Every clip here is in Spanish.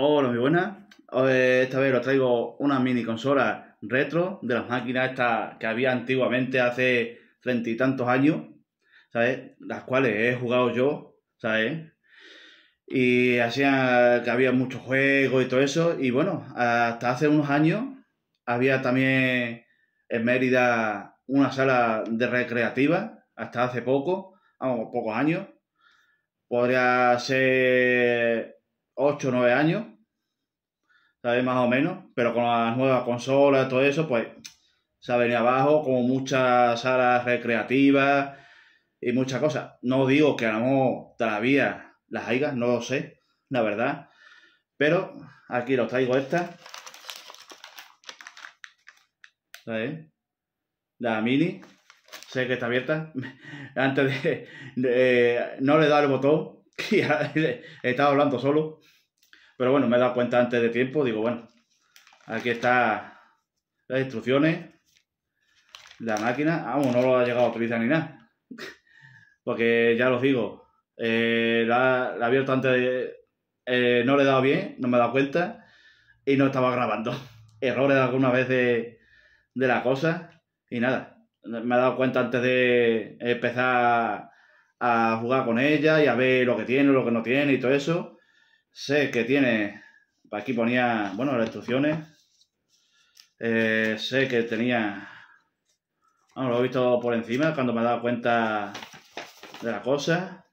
Hola, muy buenas. Esta vez os traigo una mini consola retro de las máquinas que había antiguamente hace treinta y tantos años, ¿sabes? Las cuales he jugado yo, ¿sabes? Y hacía que había muchos juegos y todo eso. Y bueno, hasta hace unos años había también en Mérida una sala de recreativa, hasta hace poco, vamos, pocos años. Podría ser 8 o 9 años, ¿sabes? Más o menos, pero con las nuevas consolas, todo eso, pues se ha venido abajo, como muchas salas recreativas y muchas cosas. No digo que a lo mejor todavía las haya, no lo sé, la verdad, pero aquí los traigo esta ¿Sabes? La mini, sé que está abierta. Antes de, de. Eh, no le he dado el botón, y he estado hablando solo. Pero bueno, me he dado cuenta antes de tiempo. Digo, bueno, aquí está las instrucciones. La máquina, vamos, no lo ha llegado a utilizar ni nada. Porque ya os digo, eh, la, he abierto antes de, eh, no le he dado bien, no me he dado cuenta y no estaba grabando. Errores alguna vez de, de la cosa y nada. Me he dado cuenta antes de empezar a jugar con ella y a ver lo que tiene, lo que no tiene y todo eso. Sé que tiene, aquí ponía, bueno, las instrucciones. Eh, sé que tenía, lo he visto por encima cuando me he dado cuenta de la cosa.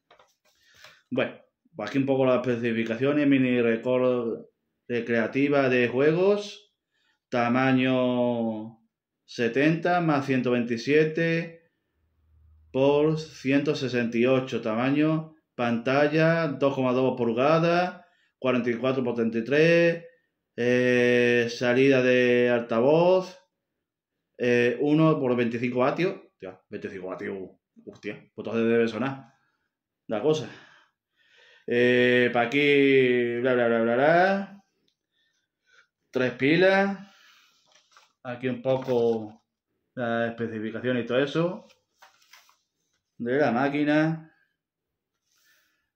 Bueno, pues aquí un poco las especificaciones, mini record creativa de juegos, tamaño 70 más 127 por 168 tamaño, pantalla 2,2 pulgadas, 44 por 33, eh, salida de altavoz, 1 eh, por 25 vatios, 25 vatios, hostia, pues entonces debe sonar la cosa. Eh, para aquí, bla, bla, bla, bla, bla. Tres pilas. Aquí un poco la especificación y todo eso de la máquina.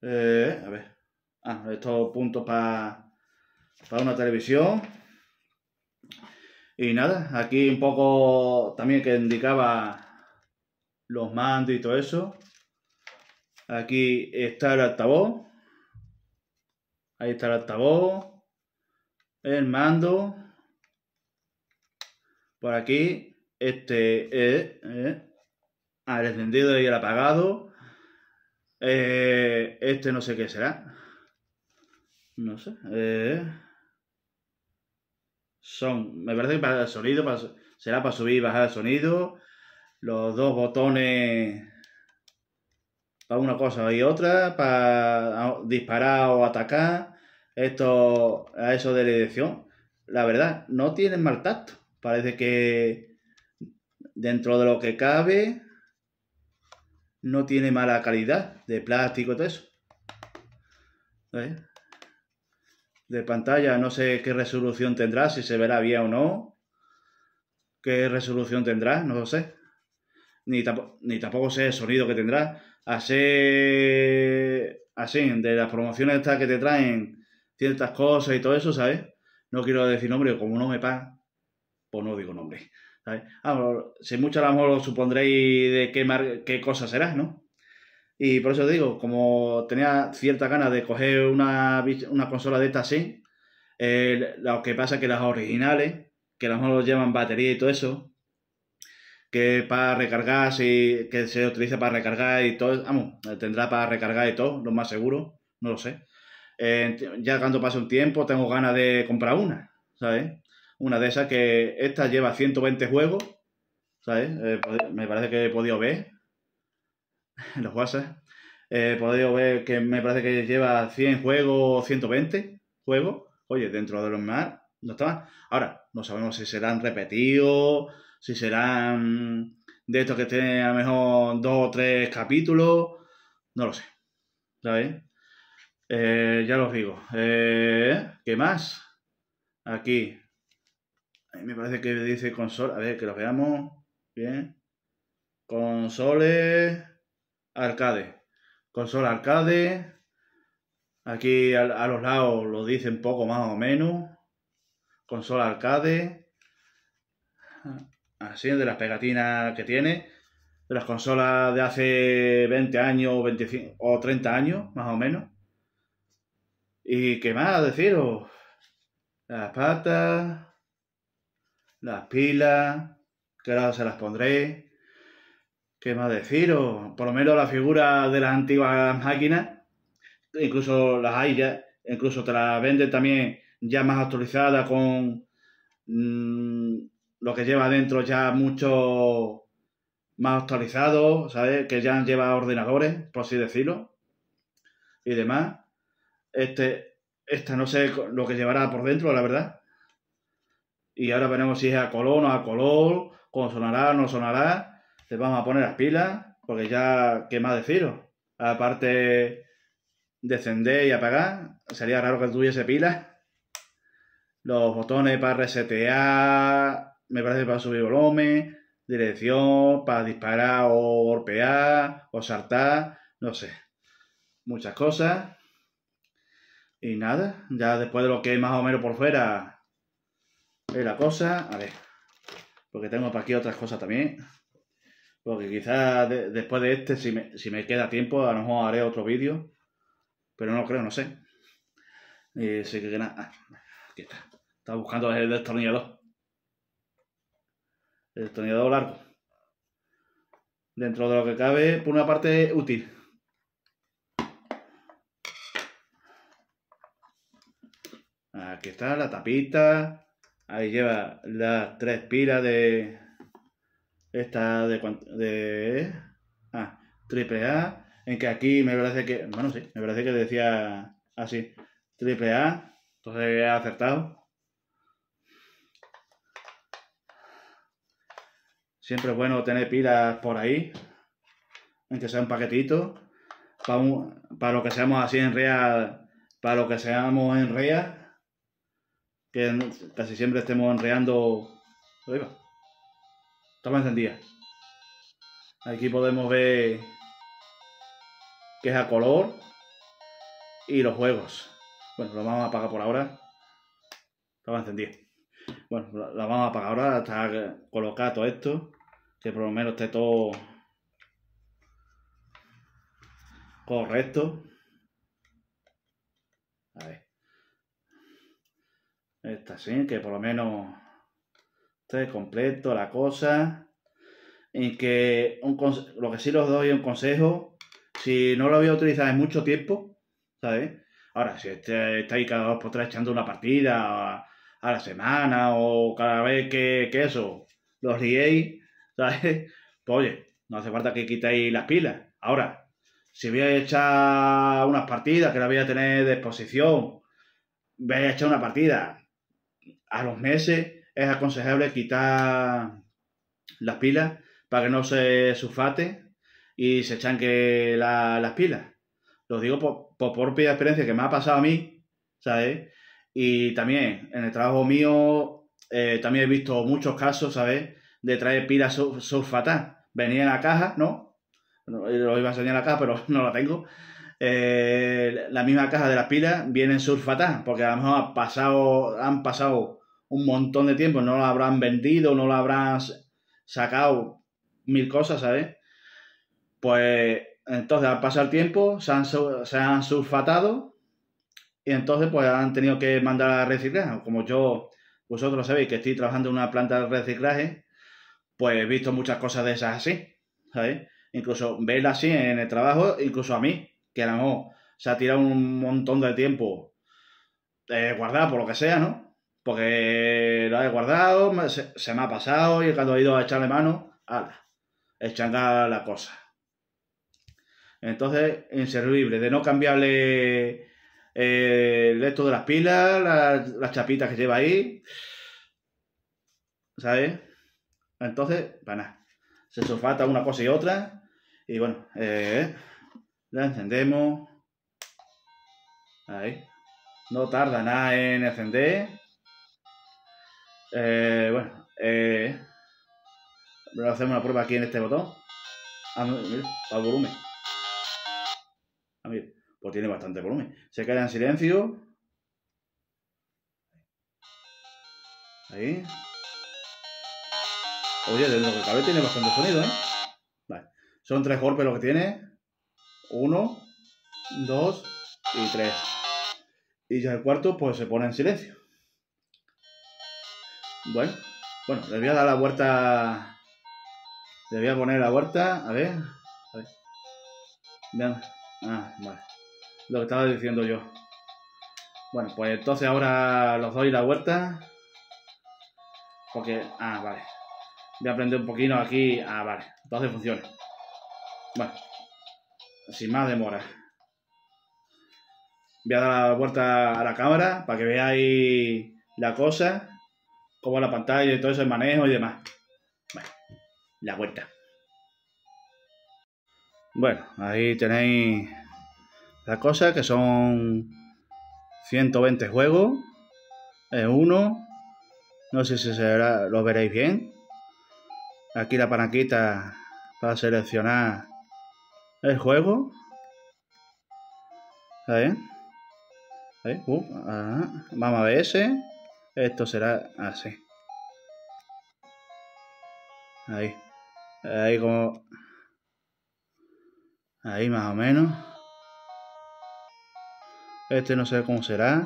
Eh, a ver. Ah, estos puntos para para una televisión. Y nada, aquí un poco también que indicaba los mandos y todo eso. Aquí está el altavoz. Ahí está el altavoz. El mando. Por aquí, este, eh, eh al encendido y al apagado. Eh, este no sé qué será. No sé. Eh. son, me parece que para el sonido para, será para subir y bajar el sonido. Los dos botones para una cosa y otra, para disparar o atacar. Esto a eso de la edición, La verdad, no tienen mal tacto. Parece que dentro de lo que cabe, no tiene mala calidad de plástico, todo eso. ¿Eh? De pantalla, no sé qué resolución tendrá, si se verá bien o no. ¿Qué resolución tendrá? No lo sé. Ni, tampoco, ni tampoco sé el sonido que tendrá. Así, así, de las promociones estas que te traen ciertas cosas y todo eso, ¿sabes? No quiero decir nombre, como no me pagan, pues no digo nombre si mucho a lo mejor supondréis de qué, qué cosa será, ¿no? Y por eso digo, como tenía cierta ganas de coger una, consola de estas así, eh, lo que pasa es que las originales, que a lo mejor llevan batería y todo eso, que para recargar, si, que se utiliza para recargar y todo, vamos, tendrá para recargar y todo, lo más seguro, no lo sé. Eh, ya cuando pase un tiempo tengo ganas de comprar una, ¿sabes? Una de esas que esta lleva 120 juegos, ¿sabes? Eh, pues, me parece que he podido ver los WhatsApp. Eh, he podido ver que me parece que lleva 100 juegos, 120 juegos. Oye, dentro de los más, no está Ahora, no sabemos si serán repetidos, si serán de estos que tienen a lo mejor dos o tres capítulos, no lo sé. ¿Sabes? Eh, ya los digo. ¿Qué más? Aquí me parece que dice consola, A ver, que lo veamos. Bien. Console. Arcade. consola arcade. Aquí a, los lados lo dicen poco más o menos. consola arcade. Así, de las pegatinas que tiene. De las consolas de hace 20 años o 25 o 30 años, más o menos. ¿Y qué más deciros? Las patas las pilas, que ahora se las pondré. ¿Qué más deciros? Por lo menos la figura de las antiguas máquinas, incluso las hay ya, incluso te las venden también ya más actualizadas con mm, lo que lleva dentro ya mucho más actualizado, ¿sabes? Que ya lleva ordenadores, por así decirlo, y demás. Este, esta no sé lo que llevará por dentro, la verdad y ahora veremos si es a color, no a color, con sonará, no sonará. Les vamos a poner las pilas, porque ya, ¿qué más deciros? Aparte, descender y apagar, sería raro que tuviese pilas. Los botones para resetear, me parece para subir volumen, dirección, para disparar o golpear o saltar, no sé. Muchas cosas. Y nada, ya después de lo que más o menos por fuera la cosa, a ver, porque tengo para aquí otras cosas también. Porque quizás después de este, si me, queda tiempo, a lo mejor haré otro vídeo. Pero no creo, no sé. Y eh, que ah, está. Estaba buscando el destornillador. El destornillador largo. Dentro de lo que cabe, por una parte útil. Aquí está la tapita. Ahí lleva las tres pilas de. Esta de. ah, triple A. En que aquí me parece que. Bueno, sí, me parece que decía así. Triple A. Entonces ha acertado. Siempre es bueno tener pilas por ahí. En que sea un paquetito. Para, para lo que seamos así en real. Para lo que seamos en real que casi siempre estemos enreando. Arriba. encendidas. encendida. Aquí podemos ver que es a color y los juegos. Bueno, lo vamos a apagar por ahora. Estaba encendida. Bueno, lo vamos a apagar ahora hasta colocar todo esto. Que por lo menos esté todo correcto. A ver está sí, que por lo menos esté completo la cosa. Y que lo que sí los doy un consejo, si no lo voy a utilizar en mucho tiempo, ¿sabes? Ahora, si este, estáis cada dos por tres echando una partida a, la semana o cada vez que, eso, los liéis, ¿sabes? Pues oye, no hace falta que quitéis las pilas. Ahora, si voy a echar unas partidas que las voy a tener de exposición, voy a echar una partida a los meses es aconsejable quitar las pilas para que no se sulfate y se chanque la, las pilas. Lo digo por, propia experiencia que me ha pasado a mí, ¿sabes? Y también en el trabajo mío eh, también he visto muchos casos, ¿sabes? De traer pilas sulfatadas. Venía en la caja, ¿no? Eh, lo iba a enseñar acá, la caja, pero no la tengo. Eh, la misma caja de las pilas vienen sulfatadas, porque a lo mejor ha pasado, han pasado un montón de tiempo, no lo habrán vendido, no lo habrán sacado mil cosas, ¿sabes? Pues entonces al pasar tiempo se han, sulfatado y entonces pues han tenido que mandar a reciclar. Como yo, vosotros sabéis que estoy trabajando en una planta de reciclaje, pues he visto muchas cosas de esas así, ¿sabes? Incluso verlas así en el trabajo, incluso a mí, que a lo mejor se ha tirado un montón de tiempo eh, guardado por lo que sea, ¿no? porque lo he guardado, se, me ha pasado y cuando he ido a echarle mano, ala, echanga la cosa. Entonces, inservible, de no cambiarle eh, el esto de las pilas, las, chapitas que lleva ahí, ¿sabes? Entonces, para nada, se sulfata una cosa y otra, y bueno, eh, la encendemos, ahí, no tarda nada en encender, eh, bueno, eh, hacer una prueba aquí en este botón. Ah, mira, al volumen. Ah, mira, pues tiene bastante volumen. Se queda en silencio. Ahí. Oye, de lo que cabe tiene bastante sonido, ¿eh? Vale. Son tres golpes lo que tiene. Uno, dos y tres. Y ya el cuarto, pues se pone en silencio. Bueno, bueno, le voy a dar la vuelta. Le voy a poner la vuelta, a ver. A ver. Vean. Ah, vale. Lo que estaba diciendo yo. Bueno, pues entonces ahora los doy la vuelta. Porque. Ah, vale. Voy a aprender un poquito aquí. Ah, vale. Entonces funciona. Bueno. Sin más demora. Voy a dar la vuelta a la cámara para que veáis la cosa como la pantalla y todo eso, el manejo y demás. Bueno, la vuelta. Bueno, ahí tenéis la cosa que son 120 juegos en uno. No sé si lo veréis bien. Aquí la panaquita para seleccionar el juego. A uh, ah, vamos a ver ese. Esto será así. Ahí. Ahí como... Ahí más o menos. Este no sé cómo será.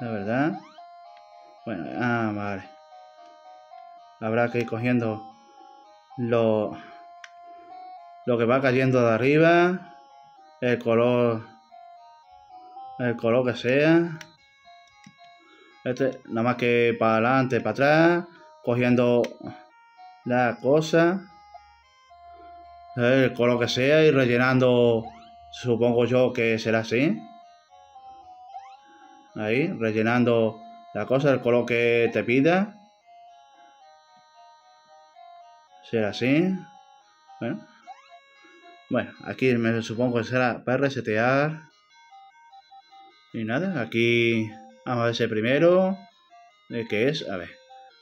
La verdad. Bueno, ah, vale. Habrá que ir cogiendo lo, lo que va cayendo de arriba. El color. El color que sea. Este, nada más que para adelante, para atrás, cogiendo la cosa, eh, el con que sea y rellenando, supongo yo que será así. Ahí, rellenando la cosa, el color que te pida. Será así. Bueno. Bueno, aquí me supongo que será para resetear. Y nada, aquí Vamos a ver ese primero. Eh, ¿Qué es? A ver.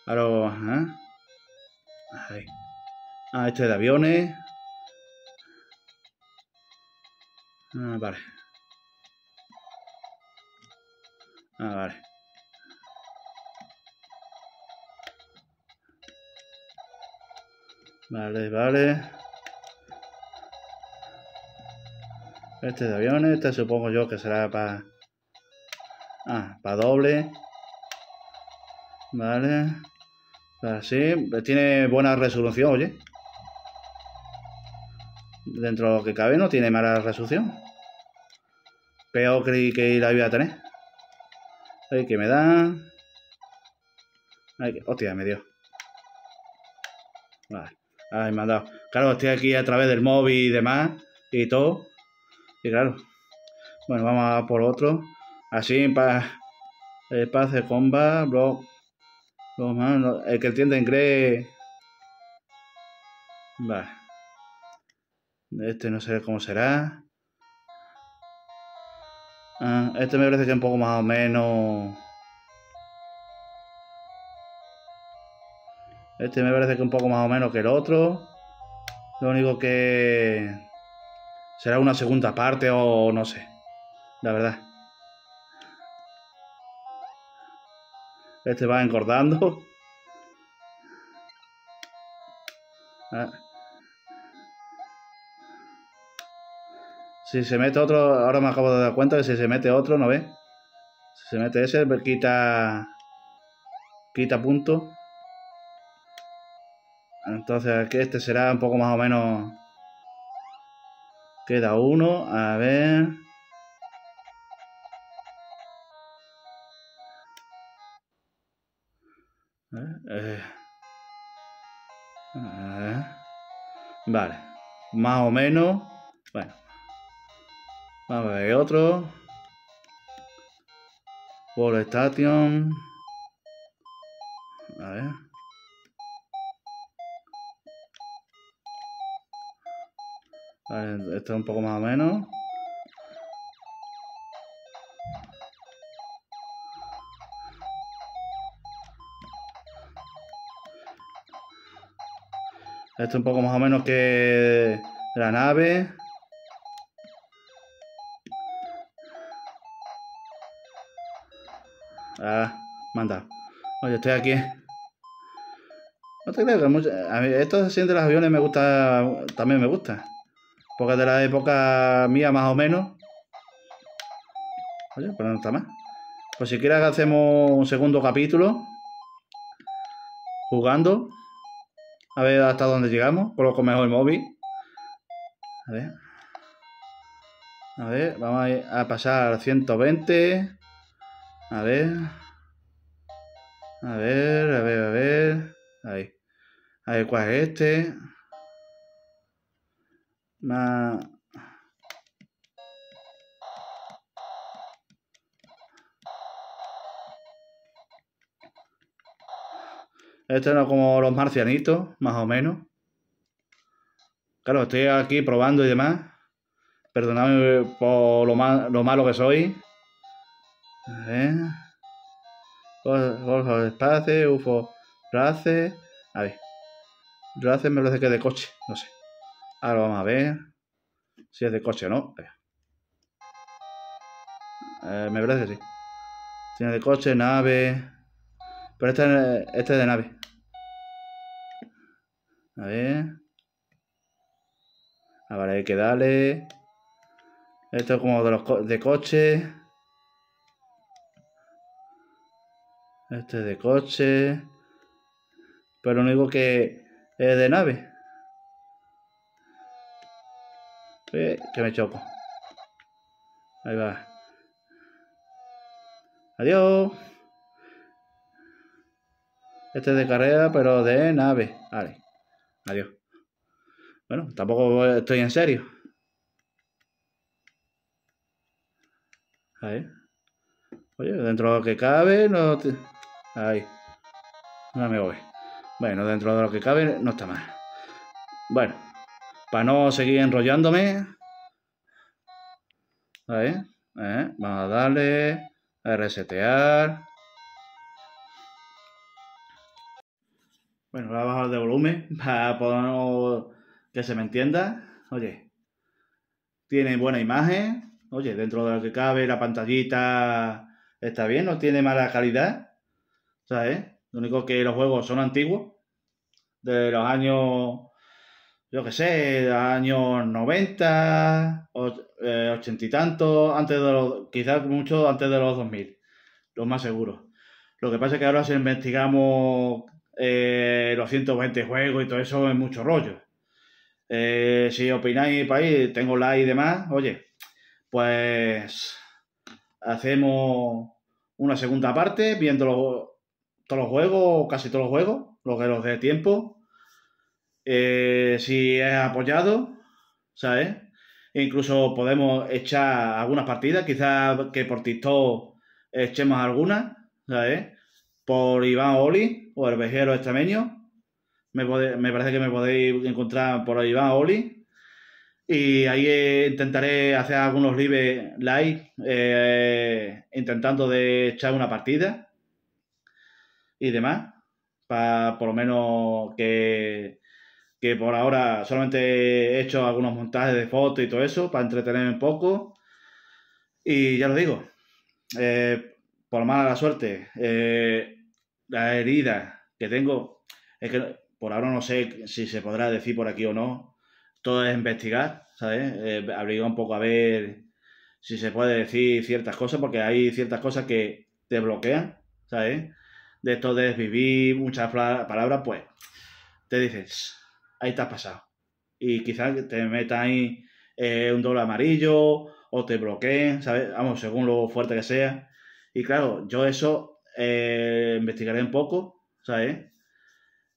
Ahora... ahí Ah, este es de aviones. Ah, vale. Ah, vale. Vale, vale. Este es de aviones, este supongo yo que será para Ah, para doble. Vale. Así. Tiene buena resolución, oye. Dentro de lo que cabe no tiene mala resolución. Peor creí que la iba a tener. Ay, que me da. Ay, que... Hostia, me dio. Vale. Ahí me ha dado. Claro, estoy aquí a través del móvil y demás. Y todo. Y claro. Bueno, vamos a por otro. Así, para el pase comba, bro. el que entiende cree. Va. Este no sé cómo será. Ah, este me parece que un poco más o menos. Este me parece que un poco más o menos que el otro. Lo único que será una segunda parte o no sé. La verdad. Este va engordando. Ah. Si se mete otro, ahora me acabo de dar cuenta que si se mete otro, ¿no ve? Si se mete ese, pues quita. Quita punto. Entonces aquí este será un poco más o menos. Queda uno. A ver. Eh, eh, eh. vale, más o menos. Bueno, vamos a ver otro. World Station. A ver. Vale, esto es un poco más o menos. Esto un poco más o menos que la nave. Ah, manda. Oye, estoy aquí. No te creas que mucho... A mí, esto de los aviones me gusta... También me gusta. Porque de la época mía, más o menos. Oye, pero no está más. Pues si quieres hacemos un segundo capítulo. Jugando. A ver hasta dónde llegamos. Coloco mejor el móvil. A ver. A ver, vamos a, pasar 120. A ver. A ver, a ver, a ver. Ahí. A ver cuál es este. Más. Esto era como los marcianitos, más o menos. Claro, estoy aquí probando y demás. Perdonadme por lo, lo malo que soy. Golfo de espacio, UFO, Race. A ver. Race me parece que es de coche, no sé. Ahora vamos a ver si es de coche o no. Eh, me parece que sí. Tiene de coche, nave. Pero este, este, es de nave. A ver. A ah, ver, hay que darle. Esto es como de de coche. Este es de coche. Pero lo único que es de nave. que me choco. Ahí va. Adiós. Este es de carrera, pero de nave. Vale. Adiós. Bueno, tampoco estoy en serio. Ahí. Oye, dentro de lo que cabe, no... Te... Ahí. No me voy. Bueno, dentro de lo que cabe, no está mal. Bueno, para no seguir enrollándome... Ahí. Eh, vamos a darle... A resetear... Bueno, voy a bajar de volumen para que se me entienda. Oye, tiene buena imagen. Oye, dentro de lo que cabe, la pantallita está bien, no tiene mala calidad. ¿Sabes? Lo único que los juegos son antiguos, de los años, yo qué sé, años 90, 80 eh, y tanto, antes de quizás mucho antes de los 2000, lo más seguro. Lo que pasa es que ahora si investigamos eh, los 120 juegos y todo eso es mucho rollo. Eh, si opináis país, tengo like y demás, oye, pues hacemos una segunda parte viendo todos los juegos, casi todos los juegos, los que los de tiempo. Eh, si es apoyado, ¿sabes? incluso podemos echar algunas partidas, quizás que por TikTok echemos algunas, ¿sabes? Por Iván Oli, o vejero Extremeño. Me, parece que me podéis encontrar por ahí va Oli. Y ahí eh, intentaré hacer algunos live, live eh, intentando de echar una partida y demás. Para por lo menos que, que por ahora solamente he hecho algunos montajes de fotos y todo eso para entretenerme un poco. Y ya lo digo, eh, por mala suerte, eh, la herida que tengo, es que por ahora no sé si se podrá decir por aquí o no, todo es investigar, ¿sabes? Eh, un poco a ver si se puede decir ciertas cosas, porque hay ciertas cosas que te bloquean, ¿sabes? De esto de vivir muchas palabras, pues te dices, ahí te has pasado. Y quizás te metan ahí eh, un doble amarillo o te bloqueen, ¿sabes? Vamos, según lo fuerte que sea. Y claro, yo eso eh, investigaré un poco, ¿sabes?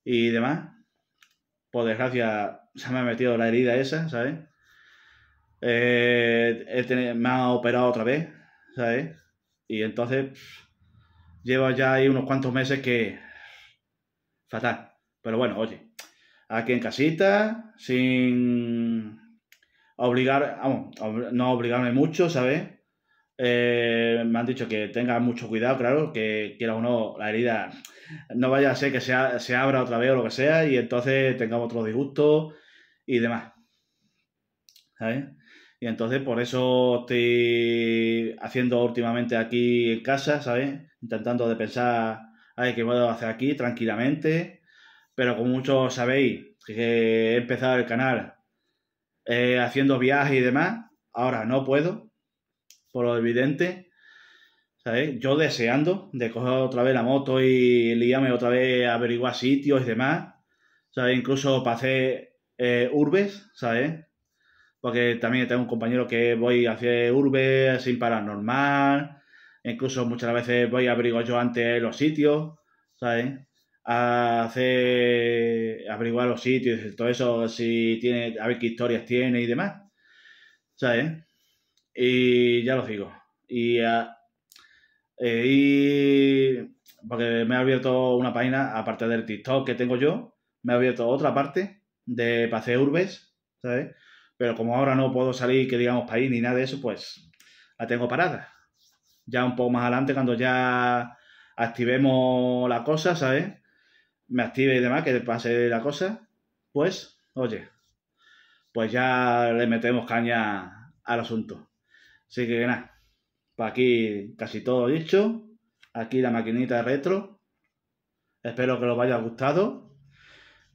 Y demás. Por desgracia, se me ha metido la herida esa, ¿sabes? Eh, me ha operado otra vez, ¿sabes? Y entonces lleva ya ahí unos cuantos meses que fatal. Pero bueno, oye, aquí en casita, sin obligar, vamos, no obligarme mucho, ¿sabes? Eh, me han dicho que tenga mucho cuidado, claro, que quiera uno la herida no vaya a ser que se abra otra vez o lo que sea y entonces tengamos otros disgustos y demás. ¿Sabes? Y entonces por eso estoy haciendo últimamente aquí en casa, ¿sabes? Intentando de pensar, ay, ¿qué puedo hacer aquí tranquilamente? Pero como muchos sabéis, que he empezado el canal eh, haciendo viajes y demás, ahora no puedo, por lo evidente. ¿sabes? Yo deseando de coger otra vez la moto y liarme otra vez averiguar sitios y demás. ¿Sabes? Incluso para hacer eh, urbes, ¿sabes? Porque también tengo un compañero que voy a hacer urbes sin paranormal. Incluso muchas veces voy a averiguar yo antes los sitios, ¿sabes? A hacer, averiguar los sitios y todo eso, si tiene, a ver qué historias tiene y demás. ¿Sabes? Y ya lo digo. Ah, eh, y, porque me ha abierto una página, aparte del TikTok que tengo yo, me ha abierto otra parte de paseurbes urbes, ¿sabes? Pero como ahora no puedo salir, que digamos, país ni nada de eso, pues la tengo parada. Ya un poco más adelante, cuando ya activemos la cosa, ¿sabes? Me active y demás, que pase la cosa, pues, oye, pues ya le metemos caña al asunto. Así que nada, para aquí casi todo dicho. Aquí la maquinita de retro. Espero que os haya gustado.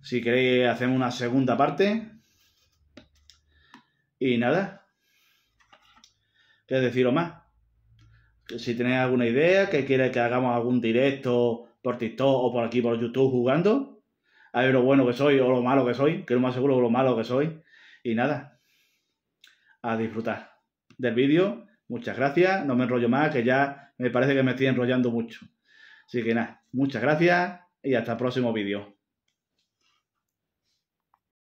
Si queréis, hacemos una segunda parte. Y nada, ¿qué deciros más? si tenéis alguna idea, que quieres que hagamos algún directo por TikTok o por aquí por YouTube jugando, a ver lo bueno que soy o lo malo que soy, que lo más seguro lo malo que soy. Y nada, a disfrutar del vídeo. Muchas gracias. No me enrollo más, que ya me parece que me estoy enrollando mucho. Así que nada, muchas gracias y hasta el próximo vídeo.